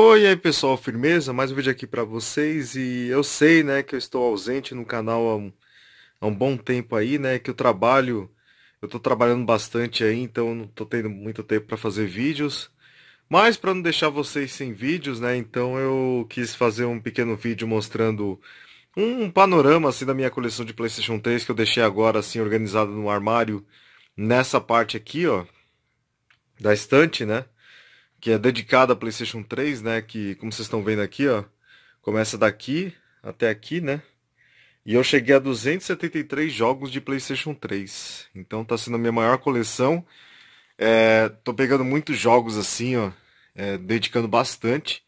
Oi, aí pessoal, firmeza? Mais um vídeo aqui para vocês e eu sei, né, que eu estou ausente no canal há um, há um, bom tempo aí, né, que eu trabalho, eu tô trabalhando bastante aí, então não tô tendo muito tempo para fazer vídeos. Mas para não deixar vocês sem vídeos, né, então eu quis fazer um pequeno vídeo mostrando um, panorama assim da minha coleção de PlayStation 3 que eu deixei agora assim organizado no armário nessa parte aqui, ó, da estante, né? que é dedicada a PlayStation 3, né? Que, como vocês estão vendo aqui, ó, começa daqui até aqui, né? E eu cheguei a 273 jogos de PlayStation 3. Então tá sendo a minha maior coleção. É, tô pegando muitos jogos assim, ó, é, dedicando bastante.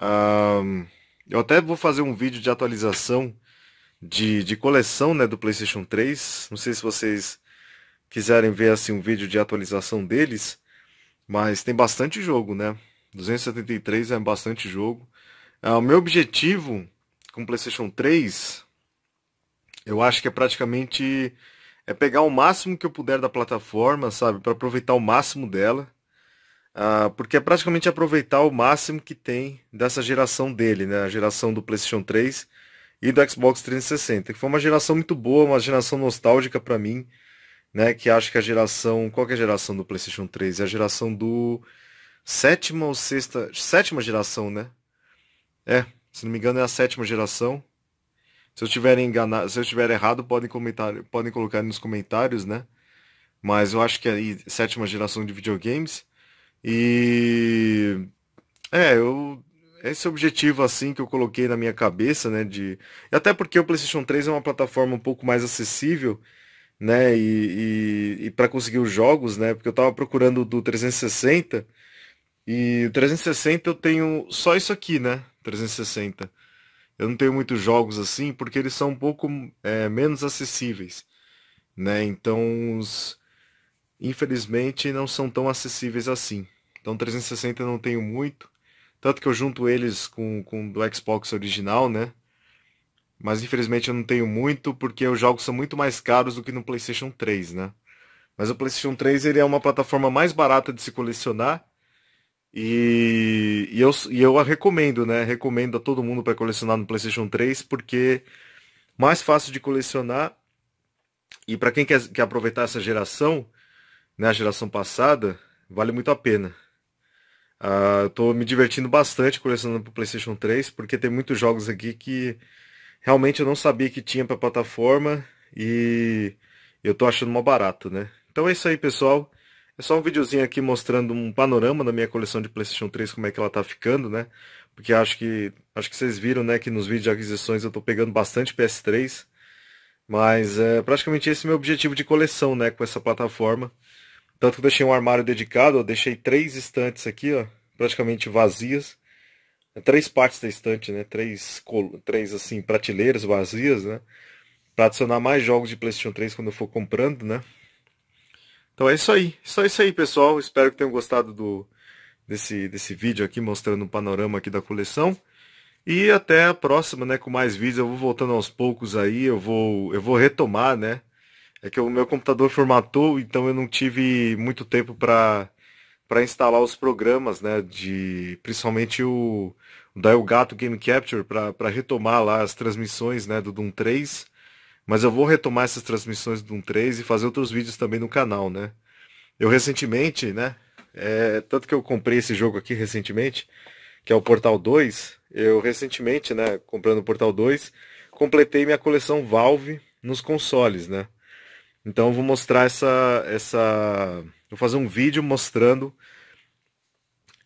Um, eu até vou fazer um vídeo de atualização de, de coleção, né, do PlayStation 3. Não sei se vocês quiserem ver assim um vídeo de atualização deles. Mas tem bastante jogo, né? 273 é bastante jogo. Ah, o meu objetivo com o PlayStation 3, eu acho que é praticamente é pegar o máximo que eu puder da plataforma, sabe, para aproveitar o máximo dela, ah, porque é praticamente aproveitar o máximo que tem dessa geração dele, né, a geração do PlayStation 3 e do Xbox 360, que foi uma geração muito boa, uma geração nostálgica para mim né, que acho que a geração, qual é a geração do PlayStation 3? É a geração do sétima ou sexta, sétima geração, né? É, se não me engano é a sétima geração. Se eu tiver enganado, se eu estiver errado, podem comentar, podem colocar nos comentários, né? Mas eu acho que é sétima geração de videogames. E é, eu esse objetivo assim que eu coloquei na minha cabeça, né, de até porque o PlayStation 3 é uma plataforma um pouco mais acessível né? E, e, e para conseguir os jogos, né? Porque eu tava procurando do 360 e 360 eu tenho só isso aqui, né? 360. Eu não tenho muitos jogos assim porque eles são um pouco é, menos acessíveis, né? Então, os... infelizmente, não são tão acessíveis assim. Então, 360 eu não tenho muito. Tanto que eu junto eles com, com do Xbox original, né? Mas infelizmente eu não tenho muito, porque os jogos são muito mais caros do que no PlayStation 3, né? Mas o PlayStation 3 ele é uma plataforma mais barata de se colecionar. E, e eu, e eu a recomendo, né? Recomendo a todo mundo para colecionar no PlayStation 3, porque mais fácil de colecionar. E para quem quer, quer aproveitar essa geração, né, a geração passada, vale muito a pena. Uh, tô me divertindo bastante colecionando pro PlayStation 3, porque tem muitos jogos aqui que realmente eu não sabia que tinha para plataforma e eu tô achando uma barato, né? Então é isso aí, pessoal. É só um videozinho aqui mostrando um panorama da minha coleção de PlayStation 3, como é que ela tá ficando, né? Porque acho que acho que vocês viram, né, que nos vídeos de aquisições eu tô pegando bastante PS3, mas é praticamente esse é meu objetivo de coleção, né, com essa plataforma. Tanto que eu deixei um armário dedicado, eu deixei três estantes aqui, ó, praticamente vazias é três partes da estante, né? Três, três assim, prateleiras vazias, né? Para adicionar mais jogos de PlayStation 3 quando eu for comprando, né? Então é isso aí. Só isso aí, pessoal. Espero que tenham gostado do, desse, desse vídeo aqui, mostrando um panorama aqui da coleção. E até a próxima, né? Com mais vídeos. Eu vou voltando aos poucos aí. Eu vou, eu vou retomar, né? É que o meu computador formatou, então eu não tive muito tempo para para instalar os programas, né, de principalmente o, o da Elgato Game Capture para retomar lá as transmissões, né, do Doom 3. Mas eu vou retomar essas transmissões do Doom 3 e fazer outros vídeos também no canal, né? Eu recentemente, né, é, tanto que eu comprei esse jogo aqui recentemente, que é o Portal 2, eu recentemente, né, comprando o Portal 2, completei minha coleção Valve nos consoles, né? Então eu vou mostrar essa essa Vou fazer um vídeo mostrando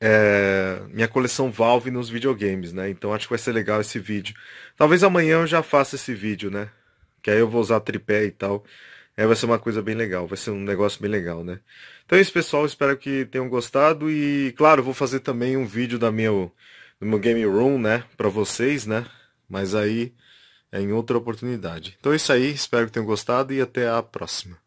é, minha coleção Valve nos videogames, né? Então acho que vai ser legal esse vídeo. Talvez amanhã eu já faça esse vídeo, né? Que aí eu vou usar tripé e tal. É, vai ser uma coisa bem legal, vai ser um negócio bem legal, né? Então é isso, pessoal. Espero que tenham gostado. E, claro, vou fazer também um vídeo da minha, do meu Game Room, né? Pra vocês, né? Mas aí é em outra oportunidade. Então é isso aí. Espero que tenham gostado e até a próxima.